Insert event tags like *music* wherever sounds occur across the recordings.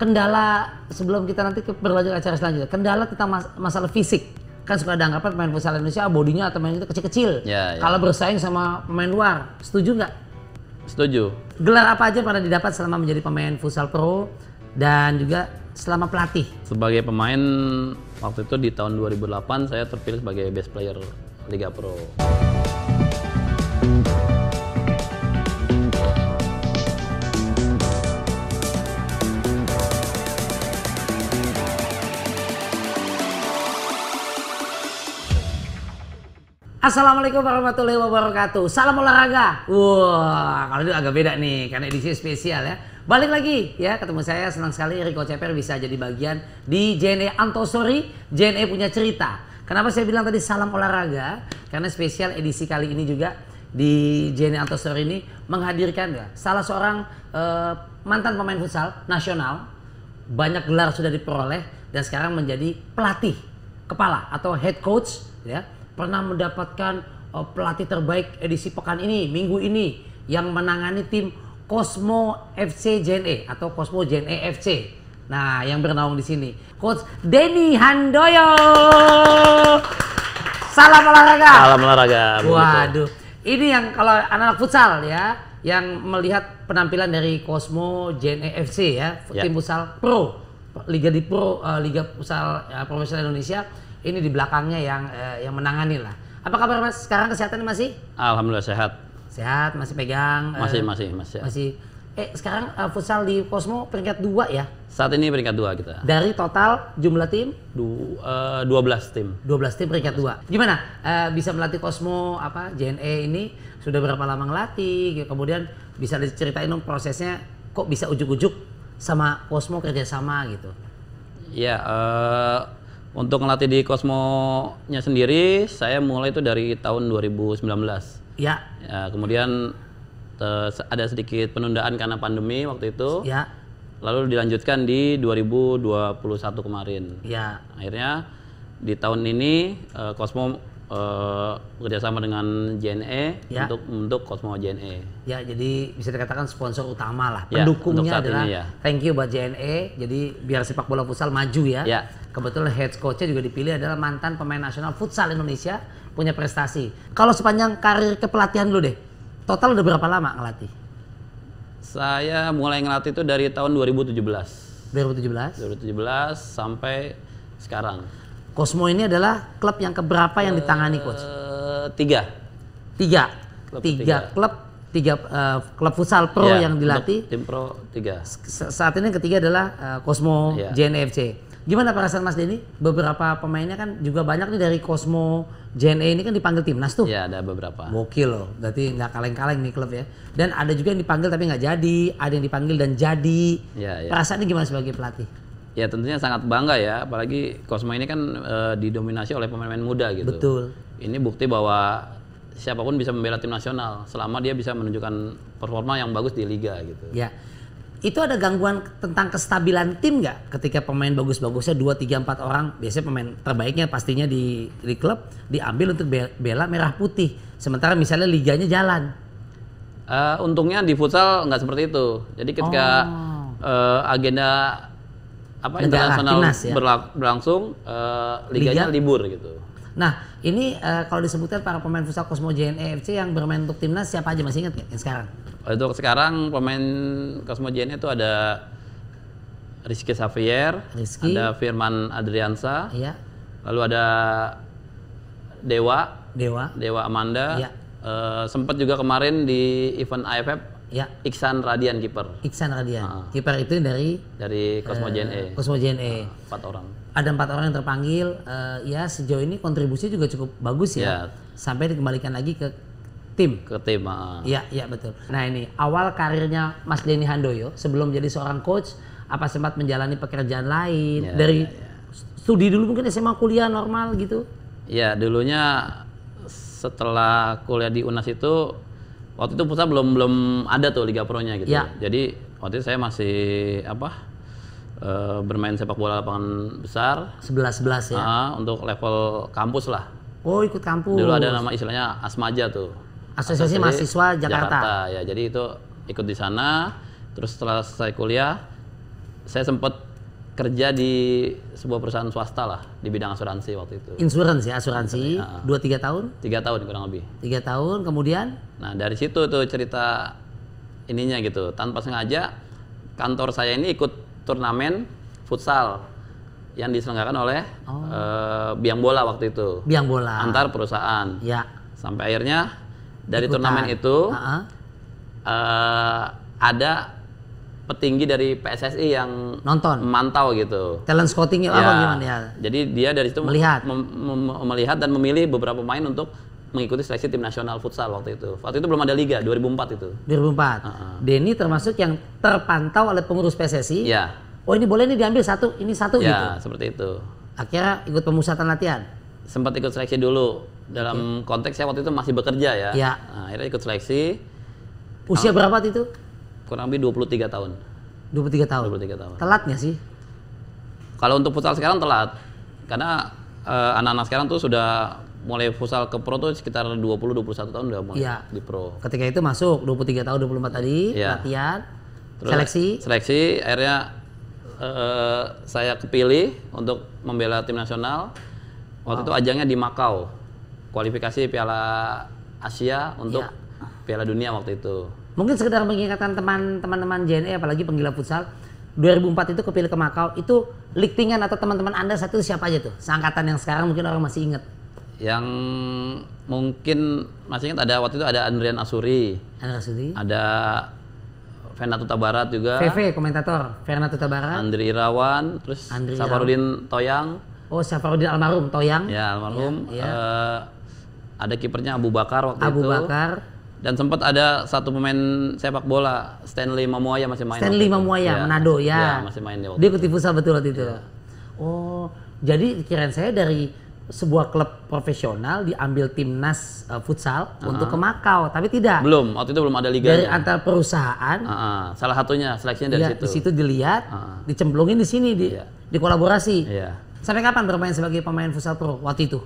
kendala sebelum kita nanti berlanjut acara selanjutnya kendala tentang mas masalah fisik kan suka ada anggapan pemain futsal Indonesia bodinya atau pemain itu kecil-kecil ya, ya. kalau bersaing sama pemain luar setuju nggak setuju gelar apa aja pada didapat selama menjadi pemain futsal pro dan juga selama pelatih sebagai pemain waktu itu di tahun 2008 saya terpilih sebagai best player Liga Pro. Assalamualaikum warahmatullahi wabarakatuh. Salam olahraga. Wah, wow, kalau itu agak beda nih karena edisi spesial ya. Balik lagi ya, ketemu saya senang sekali Rico Ceper bisa jadi bagian di JNE Antosori, JNE punya cerita. Kenapa saya bilang tadi salam olahraga? Karena spesial edisi kali ini juga di JNE Antosori ini menghadirkan ya salah seorang eh, mantan pemain futsal nasional banyak gelar sudah diperoleh dan sekarang menjadi pelatih kepala atau head coach ya pernah mendapatkan uh, pelatih terbaik edisi pekan ini, minggu ini yang menangani tim Cosmo FC JNE atau Cosmo JNE FC. Nah, yang bernaung di sini Coach Denny Handoyo. Salam olahraga. Salam olahraga. Waduh. Ini yang kalau anak-anak futsal ya, yang melihat penampilan dari Cosmo JNE FC ya, ya, tim futsal pro Liga di Pro eh, Liga Futsal eh, Profesional Indonesia ini di belakangnya yang uh, yang menangani lah. Apa kabar Mas? Sekarang kesehatan masih? Alhamdulillah sehat. Sehat, masih pegang. Masih, eh, uh, masih, masih. Masih. Eh, sekarang uh, futsal di Cosmo peringkat dua ya? Saat ini peringkat 2 kita. Dari total jumlah tim? Du, uh, 12 tim. 12 tim peringkat dua. Gimana uh, bisa melatih Cosmo apa JNE ini sudah berapa lama ngelatih? Kemudian bisa diceritain dong prosesnya kok bisa ujuk-ujuk sama Cosmo kerjasama gitu? Ya, uh, untuk ngelatih di Kosmonya sendiri, saya mulai itu dari tahun 2019. Ya. ya kemudian eh, ada sedikit penundaan karena pandemi waktu itu. Ya. Lalu dilanjutkan di 2021 kemarin. Ya. Akhirnya di tahun ini Kosmo eh, uh, eh, kerjasama dengan JNE ya. untuk untuk Cosmo JNE. Ya, jadi bisa dikatakan sponsor utama lah. Ya, Pendukungnya adalah ini, ya. thank you buat JNE. Jadi biar sepak bola futsal maju ya. ya. Kebetulan head coachnya juga dipilih adalah mantan pemain nasional futsal Indonesia punya prestasi. Kalau sepanjang karir kepelatihan lu deh, total udah berapa lama ngelatih? Saya mulai ngelatih itu dari tahun 2017. 2017? 2017 sampai sekarang. Cosmo ini adalah klub yang keberapa yang ditangani eh, coach? tiga. Tiga. Klub tiga. tiga klub tiga uh, klub futsal pro yeah, yang dilatih. Tim pro tiga. Saat ini yang ketiga adalah uh, Cosmo yeah. JNFC. Gimana perasaan Mas Denny? Beberapa pemainnya kan juga banyak nih dari Cosmo, JNE ini kan dipanggil timnas tuh. Iya ada beberapa. Mokil loh, berarti nggak kaleng-kaleng nih klub ya. Dan ada juga yang dipanggil tapi nggak jadi, ada yang dipanggil dan jadi. Perasaan iya, ini iya. Perasaannya gimana sebagai pelatih? ya tentunya sangat bangga ya apalagi Cosmo ini kan e, didominasi oleh pemain-pemain muda gitu. Betul. Ini bukti bahwa siapapun bisa membela tim nasional selama dia bisa menunjukkan performa yang bagus di liga gitu. Ya. Itu ada gangguan tentang kestabilan tim nggak ketika pemain bagus-bagusnya dua tiga empat orang biasanya pemain terbaiknya pastinya di di klub diambil untuk bela merah putih sementara misalnya liganya jalan. Uh, untungnya di futsal nggak seperti itu. Jadi ketika oh. uh, agenda apa internasional ya. berlang, berlangsung uh, liganya Liga. libur gitu. Nah, ini uh, kalau disebutkan para pemain futsal Cosmo JNE FC yang bermain untuk timnas siapa aja masih ingat nggak yang sekarang? Untuk oh, sekarang pemain Cosmo JNE itu ada Rizky Xavier, Rizky. ada Firman Adriansa, iya. lalu ada Dewa, Dewa, Dewa Amanda. Iya. Uh, eh, sempat juga kemarin di event AFF Ya. Iksan Radian kiper. Iksan Radian. Uh, ah. kiper itu dari dari Cosmo uh, eh, JNE. Cosmo JNE. Uh, ah, empat orang. Ada empat orang yang terpanggil. Uh, ya sejauh ini kontribusi juga cukup bagus ya. Yeah. Sampai dikembalikan lagi ke tim. Ke tim. Uh. Ya, ya betul. Nah ini awal karirnya Mas Denny Handoyo sebelum jadi seorang coach apa sempat menjalani pekerjaan lain yeah, dari yeah, yeah. studi dulu mungkin SMA kuliah normal gitu? Ya dulunya setelah kuliah di UNAS itu waktu itu pusat belum belum ada tuh Liga Pro-nya gitu. Ya. Jadi waktu itu saya masih apa? uh, bermain sepak bola lapangan besar. sebelas sebelas ya. Uh, untuk level kampus lah. Oh, ikut kampus. Dulu ada nama istilahnya Asmaja tuh. Asosiasi, Asosiasi Mahasiswa Jakarta. Jakarta. Ya, jadi itu ikut di sana. Terus setelah saya kuliah, saya sempat kerja di sebuah perusahaan swasta lah di bidang asuransi waktu itu. Insurance ya, asuransi. Ya. Dua tiga tahun? Tiga tahun kurang lebih. Tiga tahun, kemudian? Nah dari situ tuh cerita ininya gitu. Tanpa sengaja kantor saya ini ikut turnamen futsal yang diselenggarakan oleh oh. ee, eh, biang bola waktu itu. Biang bola. Antar perusahaan. Ya. Sampai akhirnya dari Ikutan. turnamen itu uh -huh. ee, eh, ada petinggi dari PSSI yang nonton mantau gitu talent scouting ya. apa gimana ya jadi dia dari situ melihat mem mem melihat dan memilih beberapa pemain untuk mengikuti seleksi tim nasional futsal waktu itu waktu itu belum ada liga 2004 itu 2004 uh -huh. Denny termasuk yang terpantau oleh pengurus PSSI ya. oh ini boleh ini diambil satu ini satu ya, gitu seperti itu akhirnya ikut pemusatan latihan sempat ikut seleksi dulu dalam okay. konteks saya waktu itu masih bekerja ya, Iya. Nah, akhirnya ikut seleksi usia nah, berapa itu Kurang lebih 23 tahun. 23 tahun. 23 tahun. Telat nggak sih? Kalau untuk futsal sekarang telat. Karena eh, anak-anak uh, sekarang tuh sudah mulai futsal ke pro tuh sekitar 20 21 tahun udah mulai ya. di pro. Ketika itu masuk 23 tahun 24 tadi ya. latihan Terus seleksi. Seleksi akhirnya uh, saya kepilih untuk membela tim nasional. Waktu wow. itu ajangnya di Makau. Kualifikasi Piala Asia untuk ya. Piala Dunia waktu itu. Mungkin sekedar mengingatkan teman-teman JNE apalagi penggila futsal 2004 itu kepilih ke Makau itu liktingan atau teman-teman Anda satu siapa aja tuh? Seangkatan yang sekarang mungkin orang masih inget. Yang mungkin masih ingat ada waktu itu ada Andrian Asuri. Andrian Asuri. Ada Fernando Tabarat juga. VV komentator, Fernando Tabarat. Andri Irawan, terus Andri Safarudin Irawan. Toyang. Oh, Safarudin almarhum Toyang. Ya, almarhum. Ya, ya. Uh, ada kipernya Abu Bakar waktu Abu itu. Abu Bakar dan sempat ada satu pemain sepak bola Stanley Mamuaya masih main. Stanley Mamuaya, ya. Manado ya. ya. masih main dia. Dia ikut futsal betul waktu itu. Ya. Oh, jadi kirain saya dari sebuah klub profesional diambil timnas uh, futsal uh -huh. untuk ke Makau, tapi tidak. Belum, waktu itu belum ada liga. Dari antar perusahaan. Uh -huh. Salah satunya seleksinya dari ya, situ. Di situ dilihat, uh -huh. dicemplungin di sini di kolaborasi. Iya. dikolaborasi. Yeah. Sampai kapan bermain sebagai pemain futsal pro waktu itu?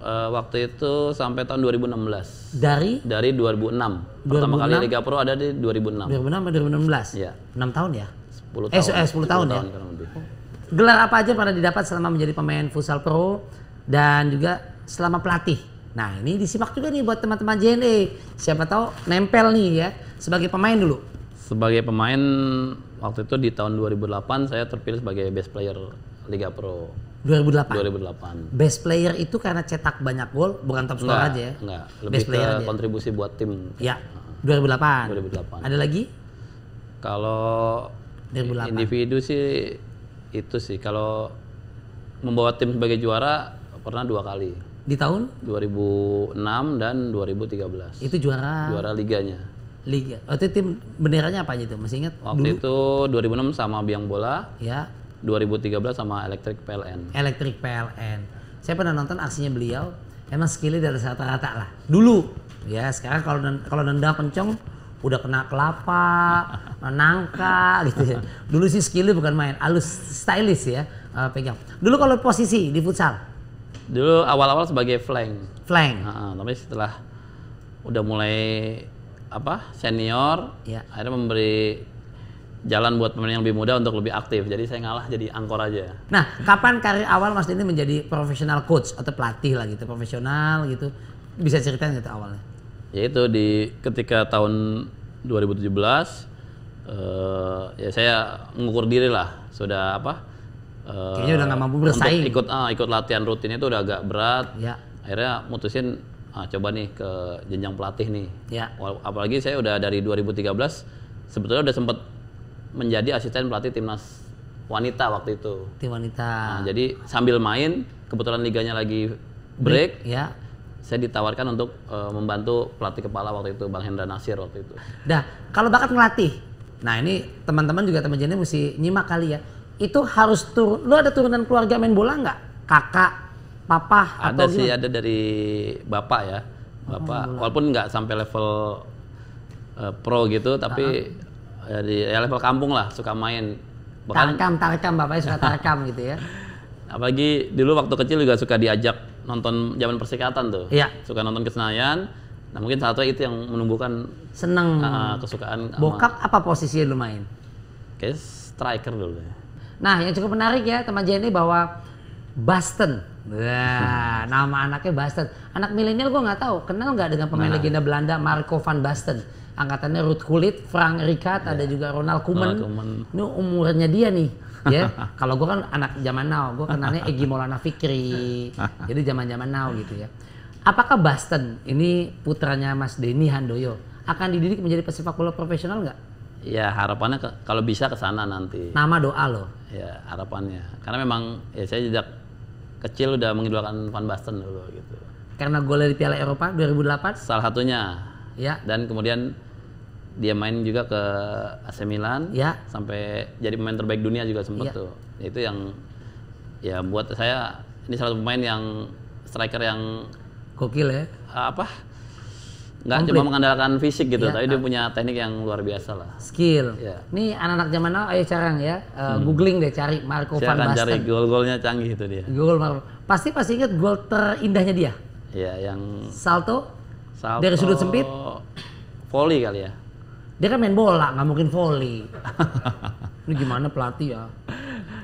Uh, waktu itu sampai tahun 2016. Dari? Dari 2006. 2006? Pertama kali Liga Pro ada di 2006. 2006 atau 2016? Iya. 6 tahun ya? 10 eh, tahun. Eh, 10, 10 tahun, tahun ya? Tahun lebih. Gelar apa aja pernah didapat selama menjadi pemain futsal pro dan juga selama pelatih? Nah ini disimak juga nih buat teman-teman JNE. Siapa tahu nempel nih ya sebagai pemain dulu. Sebagai pemain waktu itu di tahun 2008 saya terpilih sebagai best player Liga Pro. 2008. 2008. Best player itu karena cetak banyak gol, bukan top scorer aja ya. Enggak, Best player aja. kontribusi buat tim. Ya. 2008. 2008. Ada lagi? Kalau 2008. individu sih itu sih kalau membawa tim sebagai juara pernah dua kali. Di tahun 2006 dan 2013. Itu juara juara liganya liga. Oh, itu tim benderanya apa aja itu? Masih ingat? Waktu dulu? itu 2006 sama biang bola. Ya. 2013 sama Electric PLN. Electric PLN. Saya pernah nonton aksinya beliau, emang skillnya dari rata-rata lah. Dulu, ya sekarang kalau kalau nendang kenceng, udah kena kelapa, *laughs* nangka gitu ya. Dulu sih skillnya bukan main, alus stylish ya uh, pegang. Dulu kalau posisi di futsal? Dulu awal-awal sebagai flank. Flank. Uh, tapi setelah udah mulai apa senior, ya. akhirnya memberi jalan buat pemain yang lebih muda untuk lebih aktif. Jadi saya ngalah jadi angkor aja. Nah, kapan karir awal Mas Dini menjadi profesional coach atau pelatih lah gitu, profesional gitu? Bisa ceritain gitu awalnya? Ya itu di ketika tahun 2017 uh, eh, ya saya mengukur diri lah, sudah apa? Uh, udah nggak mampu bersaing. Ikut uh, ikut latihan rutin itu udah agak berat. Ya. Akhirnya mutusin ah, coba nih ke jenjang pelatih nih. Ya. Apalagi saya udah dari 2013 sebetulnya udah sempat menjadi asisten pelatih timnas wanita waktu itu. Tim wanita. Nah, jadi sambil main, kebetulan liganya lagi break, break ya. Saya ditawarkan untuk uh, membantu pelatih kepala waktu itu Bang Hendra Nasir waktu itu. Nah, kalau bakat ngelatih. Nah, ini teman-teman juga teman jenis mesti nyimak kali ya. Itu harus tur. Lu ada turunan keluarga main bola nggak? Kakak, papa ada atau sih gimana? ada dari bapak ya. Oh, bapak oh, walaupun nggak sampai level uh, pro gitu tapi Ya, di ya level kampung lah suka main Bahkan, tarkam tarkam bapaknya suka tarkam gitu ya *laughs* apalagi dulu waktu kecil juga suka diajak nonton zaman persikatan tuh iya. suka nonton kesenayan. nah mungkin satu itu yang menumbuhkan seneng uh, kesukaan bokap sama, apa posisi lu main kayak striker dulu ya nah yang cukup menarik ya teman Jenny bahwa Basten Nah, *laughs* nama anaknya Basten. Anak milenial gue nggak tahu. Kenal nggak dengan pemain nah. legenda Belanda Marco van Basten? angkatannya Ruth Kulit, Frank Rikat, yeah. ada iya. juga Ronald Koeman. Ronald Koeman. Ini umurnya dia nih. ya, *laughs* kalau gue kan anak zaman now, gue kenalnya Egi Maulana Fikri. *laughs* Jadi zaman-zaman now gitu ya. Apakah Basten ini putranya Mas Denny Handoyo akan dididik menjadi pesepak bola profesional nggak? Ya harapannya ke, kalau bisa ke sana nanti. Nama doa loh. Ya harapannya, karena memang ya saya sejak kecil udah mengidolakan Van Basten dulu gitu. Karena golnya di Piala Eropa 2008. Salah satunya. Ya. Dan kemudian dia main juga ke AC Milan ya. sampai jadi pemain terbaik dunia juga sempat ya. tuh itu yang ya buat saya ini salah satu pemain yang striker yang gokil ya apa nggak Komplit. cuma mengandalkan fisik gitu ya, tapi nah. dia ah. punya teknik yang luar biasa lah skill ya. ini anak-anak zaman now ayo sekarang ya uh, hmm. googling deh cari Marco Silakan van Basten cari gol-golnya canggih itu dia gol Marco pasti pasti ingat gol terindahnya dia ya yang salto, salto dari sudut sempit volley kali ya dia kan main bola, nggak mungkin volley. *laughs* Ini gimana pelatih ya?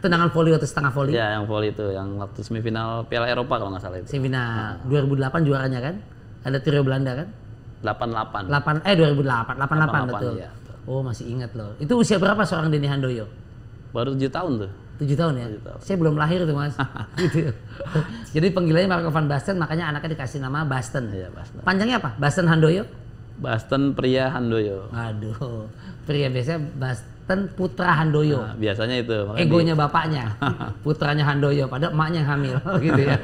Tendangan volley atau setengah volley? Ya, yang volley itu, yang waktu semifinal Piala Eropa kalau nggak salah itu. Semifinal nah. 2008 juaranya kan? Ada Trio Belanda kan? 88. 8 eh 2008, 88, 88 betul. Ya. Oh, masih ingat loh. Itu usia berapa seorang Denny Handoyo? Baru tujuh tahun tuh. Tujuh tahun ya? 7 tahun. Saya belum lahir tuh mas. *laughs* *laughs* Gitu. Jadi panggilannya Marco Van Basten, makanya anaknya dikasih nama Basten. Iya, Basten. Panjangnya apa? Basten Handoyo? Basten Pria Handoyo. Aduh, pria biasanya Basten Putra Handoyo. Nah, biasanya itu. Egonya di... bapaknya, *laughs* putranya Handoyo, padahal emaknya yang hamil, *laughs* gitu ya.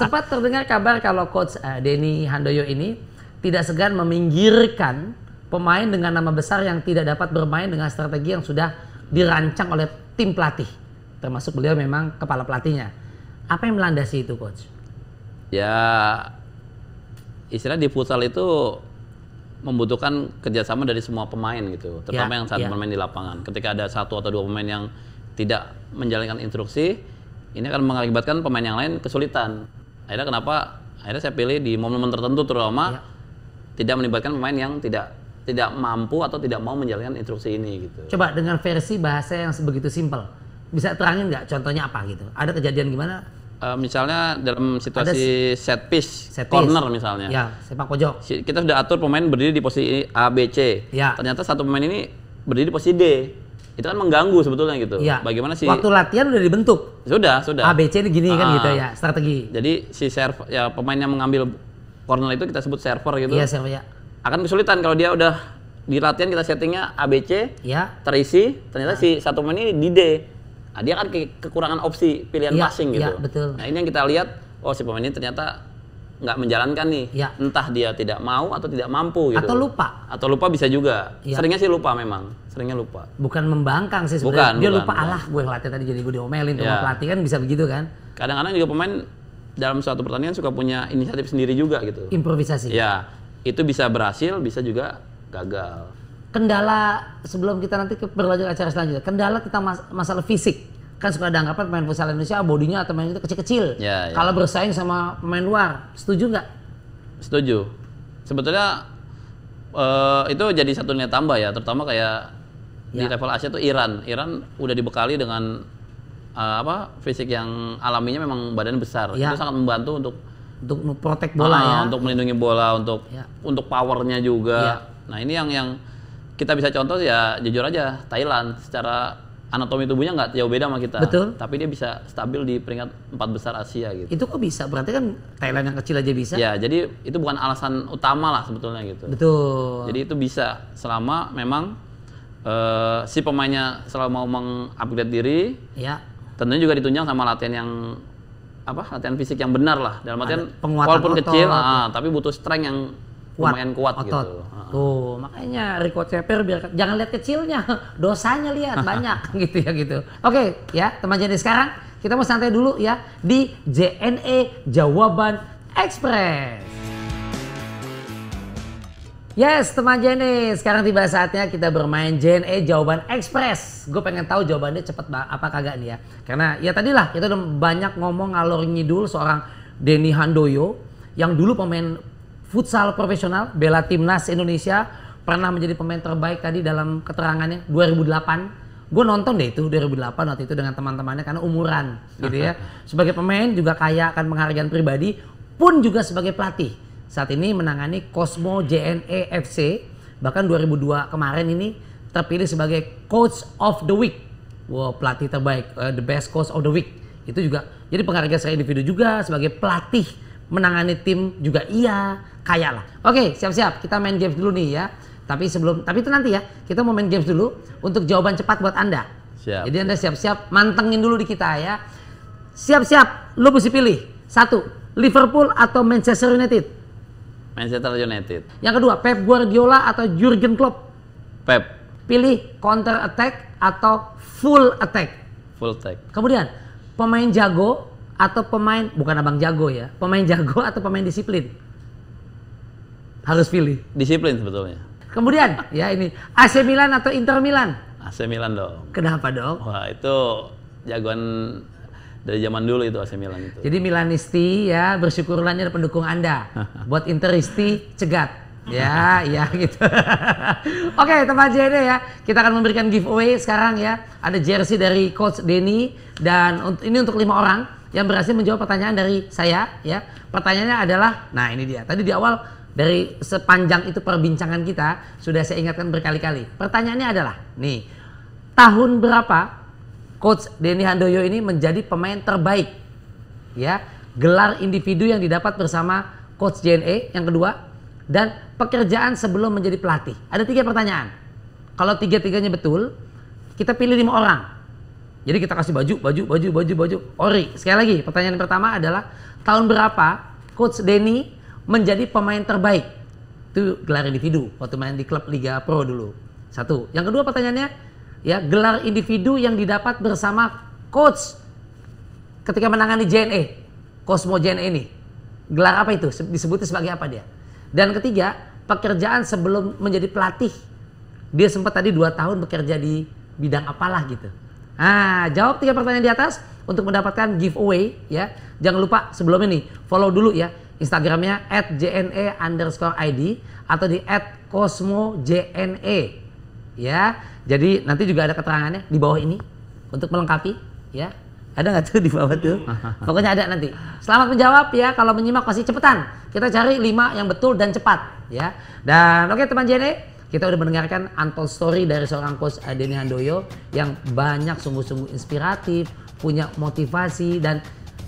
Sempat terdengar kabar kalau coach uh, Denny Handoyo ini tidak segan meminggirkan pemain dengan nama besar yang tidak dapat bermain dengan strategi yang sudah dirancang oleh tim pelatih. Termasuk beliau memang kepala pelatihnya. Apa yang melandasi itu coach? Ya istilah di futsal itu membutuhkan kerjasama dari semua pemain gitu, terutama yeah, yang saat ya. bermain bermain di lapangan. Ketika ada satu atau dua pemain yang tidak menjalankan instruksi, ini akan mengakibatkan pemain yang lain kesulitan. Akhirnya kenapa? Akhirnya saya pilih di momen-momen tertentu terutama yeah. tidak melibatkan pemain yang tidak tidak mampu atau tidak mau menjalankan instruksi ini gitu. Coba dengan versi bahasa yang begitu simpel, bisa terangin nggak contohnya apa gitu? Ada kejadian gimana? uh, misalnya dalam situasi set piece, set piece, corner misalnya. Ya, sepak pojok. Kita sudah atur pemain berdiri di posisi A, B, C. Ya. Ternyata satu pemain ini berdiri di posisi D. Itu kan mengganggu sebetulnya gitu. Ya. Bagaimana sih? Waktu latihan udah dibentuk. Sudah, sudah. A, B, C ini gini uh, kan ah. gitu ya, strategi. Jadi si server ya pemain yang mengambil corner itu kita sebut server gitu. Iya, server ya. Akan kesulitan kalau dia udah di latihan kita settingnya ABC, ya. terisi, ternyata nah. si satu pemain ini di D nah, dia kan ke kekurangan opsi pilihan ya, passing gitu. Ya, betul. Nah ini yang kita lihat, oh si pemain ini ternyata nggak menjalankan nih, ya. entah dia tidak mau atau tidak mampu gitu. Atau lupa. Atau lupa bisa juga. Ya. Seringnya sih lupa memang, seringnya lupa. Bukan membangkang sih sebenarnya. Bukan, dia bukan, lupa bukan. alah gue ngelatih tadi jadi gue diomelin ya. sama iya. pelatih kan bisa begitu kan. Kadang-kadang juga pemain dalam suatu pertandingan suka punya inisiatif sendiri juga gitu. Improvisasi. Ya, itu bisa berhasil, bisa juga gagal kendala sebelum kita nanti ke berlanjut acara selanjutnya kendala kita mas masalah fisik kan suka ada anggapan pemain futsal Indonesia ah, bodinya atau pemain itu kecil-kecil ya, ya. kalau bersaing sama pemain luar setuju nggak setuju sebetulnya uh, itu jadi satu nilai tambah ya terutama kayak ya. di level Asia tuh Iran Iran udah dibekali dengan uh, apa fisik yang alaminya memang badan besar ya. itu sangat membantu untuk untuk protek bola ah, ya untuk melindungi bola untuk ya. untuk powernya juga ya. nah ini yang yang kita bisa contoh ya jujur aja Thailand secara anatomi tubuhnya nggak jauh beda sama kita. Betul. Tapi dia bisa stabil di peringkat empat besar Asia gitu. Itu kok bisa? Berarti kan Thailand yang kecil aja bisa. Ya, jadi itu bukan alasan utama lah sebetulnya gitu. Betul. Jadi itu bisa selama memang uh, si pemainnya selalu mau mengupgrade diri. Iya. Tentunya juga ditunjang sama latihan yang apa? Latihan fisik yang benar lah. Dalam artian walaupun kecil, ah, tapi butuh strength yang kuat, lumayan kuat otot. gitu. Tuh, makanya Rico Ceper biar jangan lihat kecilnya, *laughs* dosanya lihat *laughs* banyak *laughs* gitu ya gitu. Oke, ya teman jadi e, sekarang kita mau santai dulu ya di JNE Jawaban Express. Yes, teman Jene, sekarang tiba saatnya kita bermain JNE Jawaban Express. Gue pengen tahu jawabannya cepet apa kagak nih ya. Karena ya tadilah kita udah banyak ngomong ngalor ngidul seorang Denny Handoyo yang dulu pemain futsal profesional bela timnas Indonesia pernah menjadi pemain terbaik tadi dalam keterangannya 2008 gue nonton deh itu 2008 waktu itu dengan teman-temannya karena umuran gitu ya *laughs* sebagai pemain juga kaya akan penghargaan pribadi pun juga sebagai pelatih saat ini menangani Cosmo JNE FC bahkan 2002 kemarin ini terpilih sebagai coach of the week wow pelatih terbaik uh, the best coach of the week itu juga jadi penghargaan saya individu juga sebagai pelatih menangani tim juga iya, kaya lah. Oke, siap-siap kita main games dulu nih ya. Tapi sebelum tapi itu nanti ya, kita mau main games dulu untuk jawaban cepat buat Anda. Siap. Jadi Anda siap-siap mantengin dulu di kita ya. Siap-siap, lu mesti pilih. Satu, Liverpool atau Manchester United? Manchester United. Yang kedua, Pep Guardiola atau Jurgen Klopp? Pep. Pilih counter attack atau full attack? Full attack. Kemudian, pemain jago atau pemain bukan abang jago ya, pemain jago *laughs* atau pemain disiplin? Harus pilih. Disiplin sebetulnya. Kemudian *laughs* ya ini AC Milan atau Inter Milan? AC Milan dong. Kenapa dong? Wah itu jagoan dari zaman dulu itu AC Milan itu. Jadi Milanisti ya bersyukurlah ada pendukung Anda. *laughs* Buat Interisti cegat. Ya, ya gitu. Oke, okay, teman JD ya. Kita akan memberikan giveaway sekarang ya. Ada jersey dari coach Denny dan ini untuk lima orang yang berhasil menjawab pertanyaan dari saya ya. Pertanyaannya adalah, nah ini dia. Tadi di awal dari sepanjang itu perbincangan kita sudah saya ingatkan berkali-kali. Pertanyaannya adalah, nih, tahun berapa coach Denny Handoyo ini menjadi pemain terbaik? Ya, gelar individu yang didapat bersama coach JNE yang kedua dan pekerjaan sebelum menjadi pelatih. Ada tiga pertanyaan. Kalau tiga-tiganya betul, kita pilih lima orang jadi kita kasih baju, baju, baju, baju, baju. Ori, sekali lagi pertanyaan pertama adalah tahun berapa Coach Denny menjadi pemain terbaik? Itu gelar individu waktu main di klub Liga Pro dulu. Satu. Yang kedua pertanyaannya, ya gelar individu yang didapat bersama Coach ketika menangani JNE, Cosmo JNE ini. Gelar apa itu? Disebutnya sebagai apa dia? Dan ketiga, pekerjaan sebelum menjadi pelatih. Dia sempat tadi dua tahun bekerja di bidang apalah gitu. Nah, jawab tiga pertanyaan di atas untuk mendapatkan giveaway ya. Jangan lupa sebelum ini follow dulu ya Instagramnya at JNE underscore ID atau di at Cosmo JNE ya. Jadi nanti juga ada keterangannya di bawah ini untuk melengkapi ya. Ada nggak tuh di bawah tuh? *laughs* Pokoknya ada nanti. Selamat menjawab ya. Kalau menyimak pasti cepetan. Kita cari lima yang betul dan cepat ya. Dan oke okay, teman JNE kita udah mendengarkan untold story dari seorang coach Denny Handoyo yang banyak sungguh-sungguh inspiratif, punya motivasi dan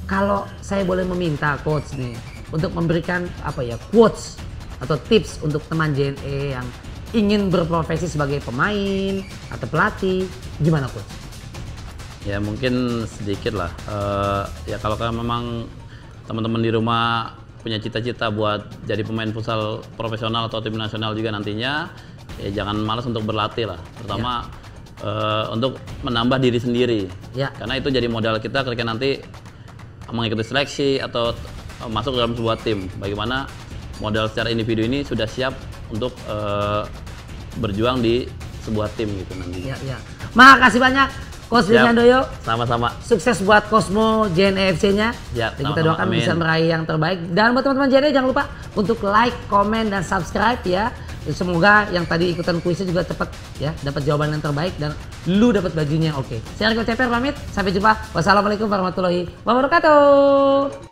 kalau saya boleh meminta coach nih untuk memberikan apa ya quotes atau tips untuk teman JNE yang ingin berprofesi sebagai pemain atau pelatih, gimana coach? Ya mungkin sedikit lah. Uh, ya kalau memang teman-teman di rumah punya cita-cita buat jadi pemain futsal profesional atau tim nasional juga nantinya ya jangan malas untuk berlatih lah pertama ya. uh, untuk menambah diri sendiri ya. karena itu jadi modal kita ketika nanti mengikuti seleksi atau eh, masuk dalam sebuah tim bagaimana modal secara individu ini sudah siap untuk uh, berjuang di sebuah tim gitu nanti ya, ya. makasih banyak Coach Doyo. Sama-sama. Sukses buat Cosmo JNFC nya Ya, dan kita doakan Amin. bisa meraih yang terbaik. Dan buat teman-teman JNE jangan lupa untuk like, komen, dan subscribe ya semoga yang tadi ikutan kuisnya juga cepat ya dapat jawaban yang terbaik dan lu dapat bajunya oke. Okay. Saya Rico Ceper pamit, sampai jumpa. Wassalamualaikum warahmatullahi wabarakatuh.